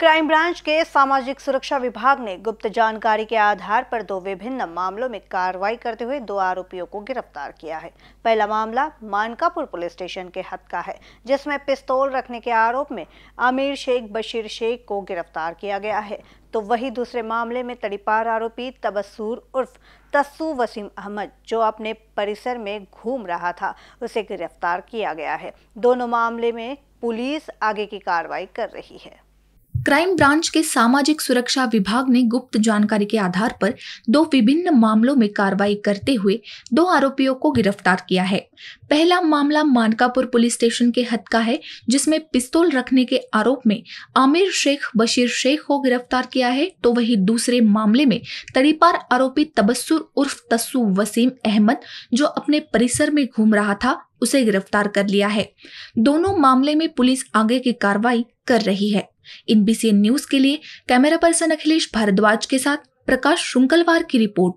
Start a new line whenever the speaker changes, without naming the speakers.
crime branch के सामाजिक सुरक्षा विभाग ने गुप्त जानकारी के आधार पर दो विभिन्न मामलों में कार्रवाई करते हुए दो आरोपियों को गिरफ्तार किया है पहला मामला मानकापुर पुलिस स्टेशन के हद का है जिसमें पिस्तौल रखने के आरोप में आमिर शेख बशीर शेख को गिरफ्तार किया गया है तो वही दूसरे मामले में तड़ीपार आरोपी तबस्सूर उर्फ तस्सू वसीम अहमद जो अपने परिसर में घूम रहा था उसे गिरफ्तार किया गया है दोनों मामले में पुलिस आगे की कार्रवाई कर रही है
क्राइम ब्रांच के सामाजिक सुरक्षा विभाग ने गुप्त जानकारी के आधार पर दो विभिन्न मामलों में कार्रवाई करते हुए दो आरोपियों को गिरफ्तार किया है पहला मामला मानकापुर पुलिस स्टेशन के हद का है जिसमें पिस्तौल रखने के आरोप में आमिर शेख बशीर शेख को गिरफ्तार किया है तो वही दूसरे मामले में तरीपार आरोपी तबस्सुर उर्फ तस्सू वसीम अहमद जो अपने परिसर में घूम रहा था उसे गिरफ्तार कर लिया है दोनों मामले में पुलिस आगे की कार्रवाई कर रही है इन न्यूज के लिए कैमरा पर्सन अखिलेश भारद्वाज के साथ प्रकाश शुंकलवार की रिपोर्ट